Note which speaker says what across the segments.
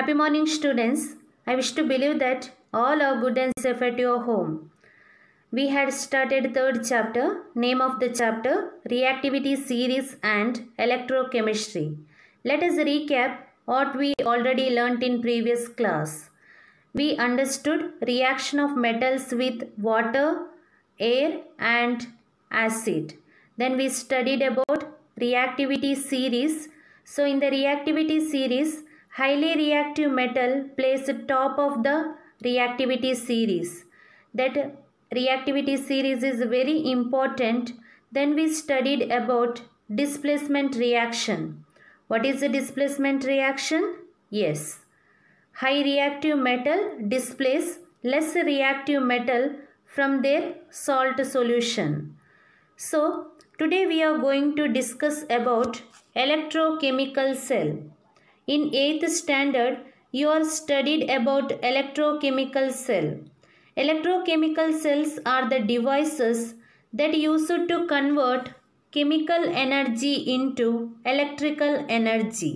Speaker 1: Happy morning students. I wish to believe that all are good and safe at your home. We had started third chapter, name of the chapter, reactivity series and electrochemistry. Let us recap what we already learnt in previous class. We understood reaction of metals with water, air and acid. Then we studied about reactivity series. So in the reactivity series, highly reactive metal plays top of the reactivity series. That reactivity series is very important. Then we studied about displacement reaction. What is the displacement reaction? Yes. High reactive metal displace less reactive metal from their salt solution. So, today we are going to discuss about electrochemical cell. In 8th standard, you are studied about electrochemical cell. Electrochemical cells are the devices that used to convert chemical energy into electrical energy.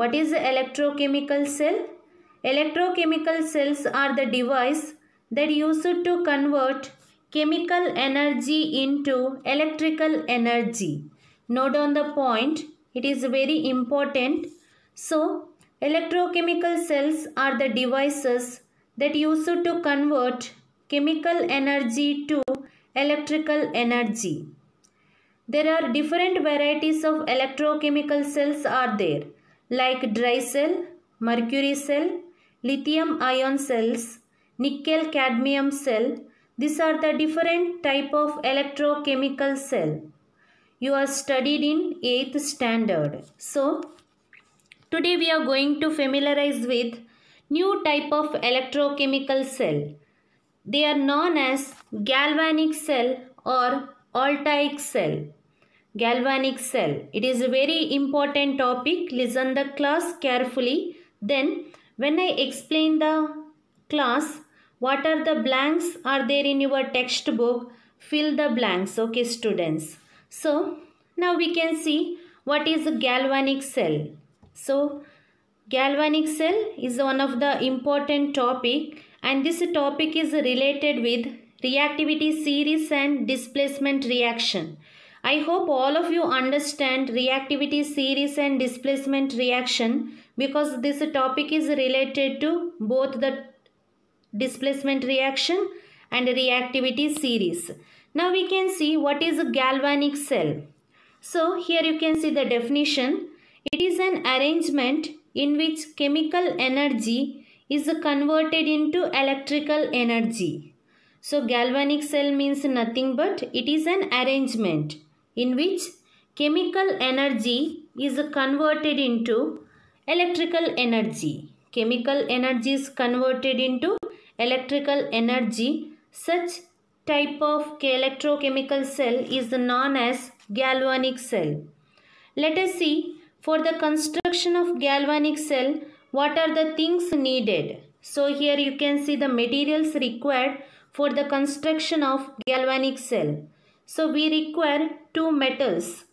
Speaker 1: What is electrochemical cell? Electrochemical cells are the device that used to convert chemical energy into electrical energy. Note on the point, it is very important so, electrochemical cells are the devices that used to convert chemical energy to electrical energy. There are different varieties of electrochemical cells are there like dry cell, mercury cell, lithium ion cells, nickel cadmium cell. These are the different type of electrochemical cell. You are studied in 8th standard. So, Today we are going to familiarize with new type of electrochemical cell. They are known as galvanic cell or Altaïc cell. Galvanic cell. It is a very important topic. Listen the class carefully. Then when I explain the class, what are the blanks are there in your textbook? Fill the blanks. Okay students. So now we can see what is a galvanic cell. So galvanic cell is one of the important topic and this topic is related with reactivity series and displacement reaction. I hope all of you understand reactivity series and displacement reaction because this topic is related to both the displacement reaction and reactivity series. Now we can see what is a galvanic cell. So here you can see the definition. It is an arrangement in which chemical energy is converted into electrical energy. So galvanic cell means nothing but it is an arrangement in which chemical energy is converted into electrical energy. Chemical energy is converted into electrical energy. Such type of electrochemical cell is known as galvanic cell. Let us see for the construction of galvanic cell, what are the things needed? So here you can see the materials required for the construction of galvanic cell. So we require two metals.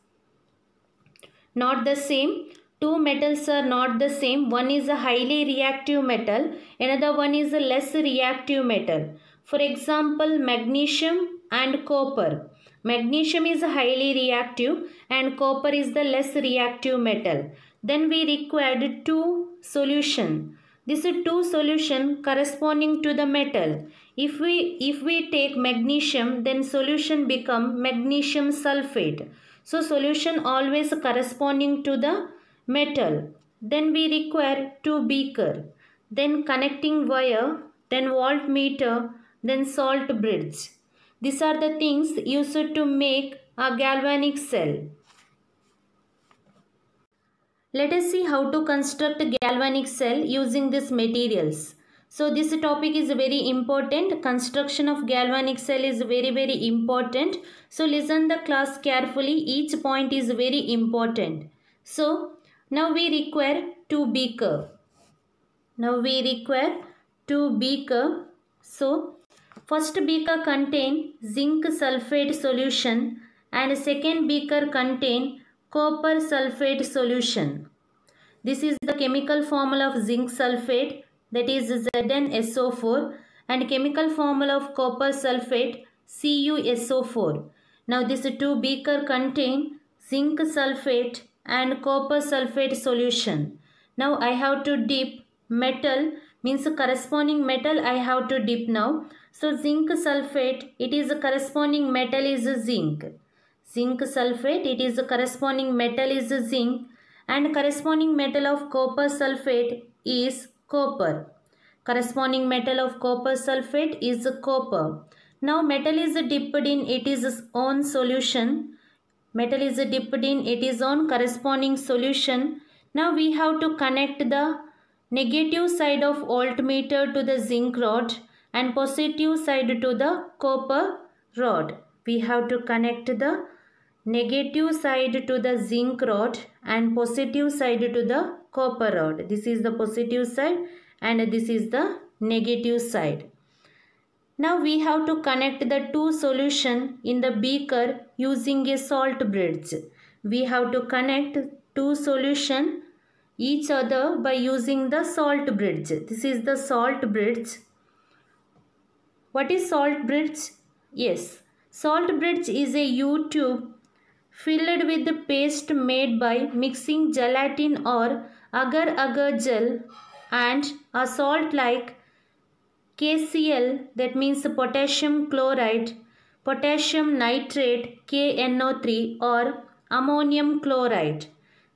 Speaker 1: Not the same. Two metals are not the same. One is a highly reactive metal. Another one is a less reactive metal. For example, magnesium and copper. Magnesium is highly reactive and copper is the less reactive metal. Then we required two solution. This is two solution corresponding to the metal. If we, if we take magnesium, then solution become magnesium sulfate. So solution always corresponding to the metal. Then we require two beaker. Then connecting wire, then voltmeter, then salt bridge. These are the things used to make a galvanic cell. Let us see how to construct a galvanic cell using these materials. So this topic is very important. Construction of galvanic cell is very very important. So listen the class carefully. Each point is very important. So now we require two beaker. Now we require two beaker. So First beaker contain zinc sulfate solution and second beaker contain copper sulfate solution. This is the chemical formula of zinc sulfate that is ZnSO4 and chemical formula of copper sulfate CuSO4. Now these two beaker contain zinc sulfate and copper sulfate solution. Now I have to dip metal means corresponding metal I have to dip now. So zinc sulfate, it is a corresponding metal is zinc. Zinc sulfate, it is a corresponding metal is zinc and corresponding metal of copper sulfate is copper. Corresponding metal of copper sulfate is copper. Now metal is dipped in it is own solution. Metal is dipped in it is own corresponding solution. Now we have to connect the negative side of voltmeter to the zinc rod and positive side to the copper rod. We have to connect the negative side to the zinc rod and positive side to the copper rod. This is the positive side and this is the negative side. Now we have to connect the two solution in the beaker using a salt bridge. We have to connect two solution each other by using the salt bridge. This is the salt bridge what is salt bridge? Yes, salt bridge is a U-tube filled with the paste made by mixing gelatin or agar-agar gel and a salt like KCl that means potassium chloride, potassium nitrate KNO3 or ammonium chloride.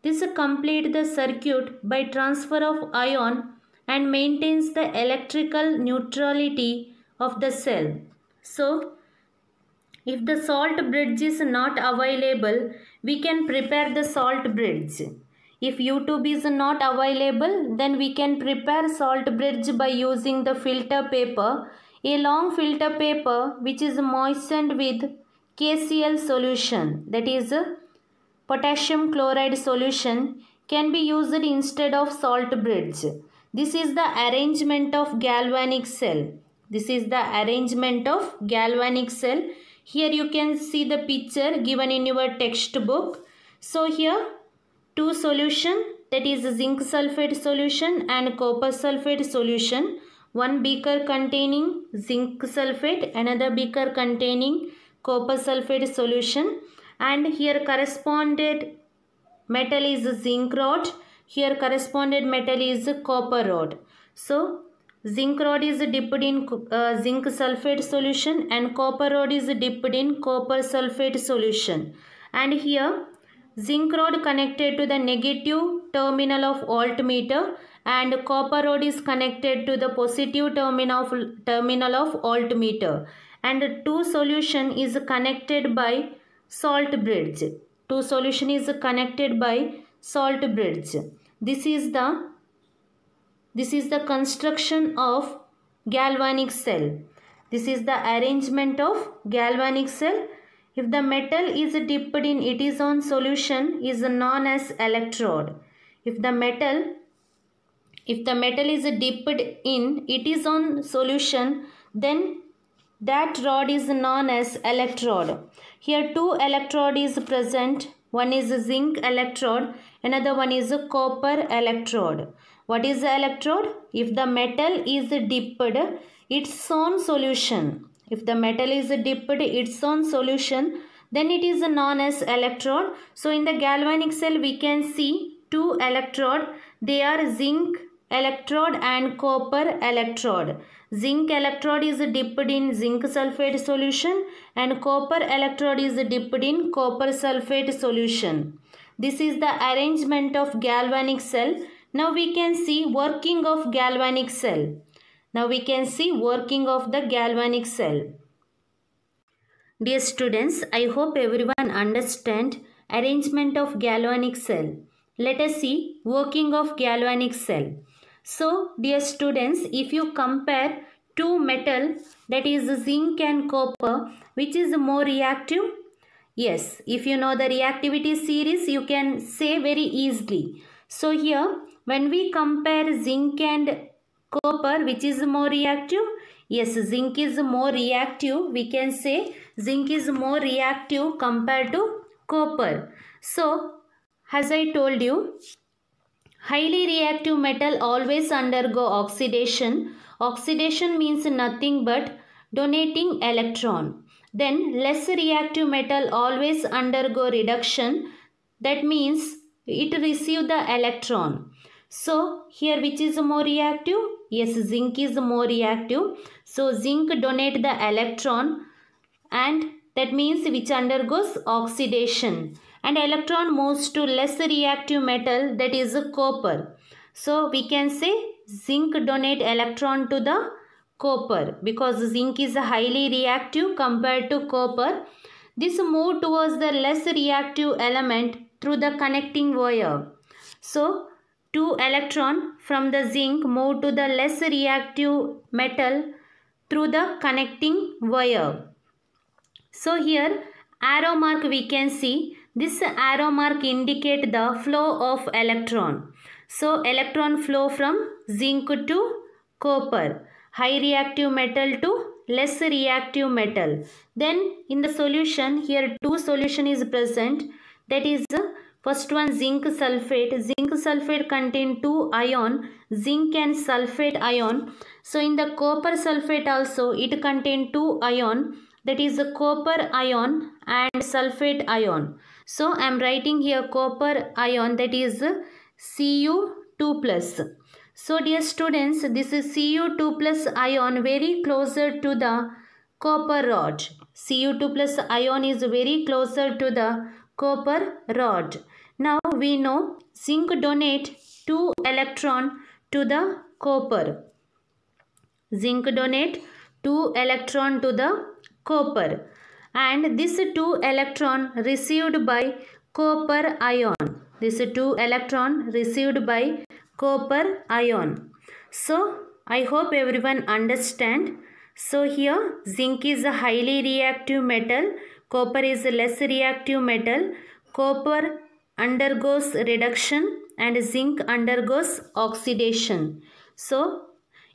Speaker 1: This completes the circuit by transfer of ion and maintains the electrical neutrality of the cell. So, if the salt bridge is not available, we can prepare the salt bridge. If U-tube is not available, then we can prepare salt bridge by using the filter paper. A long filter paper which is moistened with KCl solution that is potassium chloride solution can be used instead of salt bridge. This is the arrangement of galvanic cell. This is the arrangement of galvanic cell. Here you can see the picture given in your textbook. So here two solution that is zinc sulfate solution and copper sulfate solution. One beaker containing zinc sulfate, another beaker containing copper sulfate solution and here corresponded metal is zinc rod, here corresponded metal is copper rod. So Zinc rod is dipped in uh, zinc sulfate solution and copper rod is dipped in copper sulfate solution. And here zinc rod connected to the negative terminal of altmeter and copper rod is connected to the positive terminal of, terminal of altmeter. And two solution is connected by salt bridge. Two solution is connected by salt bridge. This is the this is the construction of galvanic cell. This is the arrangement of galvanic cell. If the metal is dipped in its own solution is known as electrode. If the metal if the metal is dipped in its own solution then that rod is known as electrode. Here two electrode is present. One is zinc electrode, another one is a copper electrode. What is the electrode? If the metal is dipped, its own solution. If the metal is dipped, its own solution, then it is known as electrode. So in the galvanic cell, we can see two electrode. They are zinc electrode and copper electrode. Zinc electrode is dipped in zinc sulfate solution and copper electrode is dipped in copper sulfate solution. This is the arrangement of galvanic cell now we can see working of galvanic cell. Now we can see working of the galvanic cell. Dear students, I hope everyone understand arrangement of galvanic cell. Let us see working of galvanic cell. So dear students, if you compare two metal that is zinc and copper, which is more reactive? Yes, if you know the reactivity series, you can say very easily. So here when we compare zinc and copper, which is more reactive? Yes, zinc is more reactive. We can say zinc is more reactive compared to copper. So, as I told you, highly reactive metal always undergo oxidation. Oxidation means nothing but donating electron. Then less reactive metal always undergo reduction. That means it receive the electron. So here which is more reactive? Yes, zinc is more reactive. So zinc donate the electron and that means which undergoes oxidation and electron moves to less reactive metal that is copper. So we can say zinc donate electron to the copper because zinc is highly reactive compared to copper. This move towards the less reactive element through the connecting wire. So 2 electron from the zinc move to the less reactive metal through the connecting wire. So here arrow mark we can see this arrow mark indicate the flow of electron. So electron flow from zinc to copper, high reactive metal to less reactive metal. Then in the solution here two solution is present that is First one zinc sulfate. Zinc sulfate contain two ion, zinc and sulfate ion. So in the copper sulfate also it contain two ion that is the copper ion and sulfate ion. So I am writing here copper ion that is Cu2 plus. So dear students this is Cu2 plus ion very closer to the copper rod. Cu2 plus ion is very closer to the copper rod. Now we know zinc donate 2 electron to the copper. Zinc donate 2 electron to the copper and this 2 electron received by copper ion. This 2 electron received by copper ion. So I hope everyone understand. So here zinc is a highly reactive metal Copper is a less reactive metal. Copper undergoes reduction and zinc undergoes oxidation. So,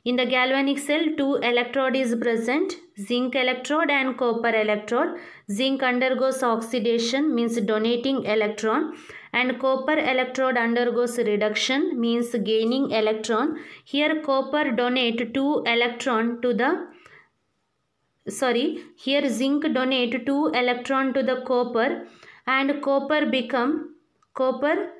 Speaker 1: in the galvanic cell, two electrode is present, zinc electrode and copper electrode. Zinc undergoes oxidation means donating electron and copper electrode undergoes reduction means gaining electron. Here copper donate two electron to the sorry here zinc donate two electron to the copper and copper become copper